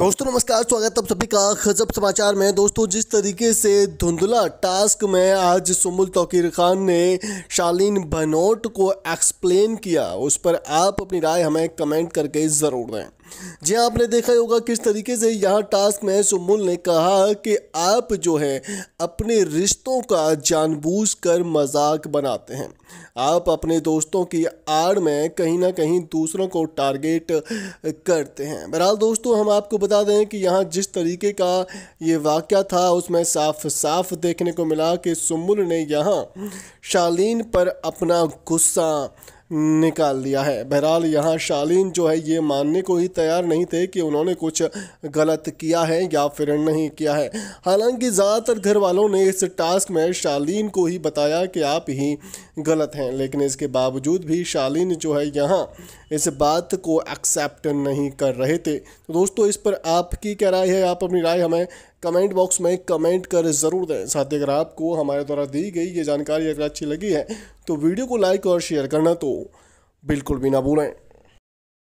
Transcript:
दोस्तों नमस्कार स्वागत है आप सभी का खजब समाचार में दोस्तों जिस तरीके से धुंधला टास्क में आज सुमुल तोकीर खान ने शालीन भनोट को एक्सप्लेन किया उस पर आप अपनी राय हमें कमेंट करके ज़रूर दें जी आपने देखा होगा किस तरीके से यहाँ टास्क में सुमुल ने कहा कि आप जो है अपने रिश्तों का जानबूझ कर मजाक बनाते हैं आप अपने दोस्तों की आड़ में कहीं ना कहीं दूसरों को टारगेट करते हैं बहरहाल दोस्तों हम आपको बता दें कि यहाँ जिस तरीके का ये वाक़ था उसमें साफ साफ देखने को मिला कि सुमुल ने यहाँ शालीन पर अपना गुस्सा निकाल दिया है बहरहाल यहाँ शालीन जो है ये मानने को ही तैयार नहीं थे कि उन्होंने कुछ गलत किया है या फिर नहीं किया है हालांकि ज़्यादातर घर वालों ने इस टास्क में शालीन को ही बताया कि आप ही गलत हैं लेकिन इसके बावजूद भी शालीन जो है यहाँ इस बात को एक्सेप्ट नहीं कर रहे थे तो दोस्तों इस पर आपकी क्या राय है आप अपनी राय हमें कमेंट बॉक्स में कमेंट कर ज़रूर दें साथ ही अगर आपको हमारे द्वारा दी गई ये जानकारी अगर अच्छी लगी है तो वीडियो को लाइक और शेयर करना तो बिल्कुल भी ना भूलें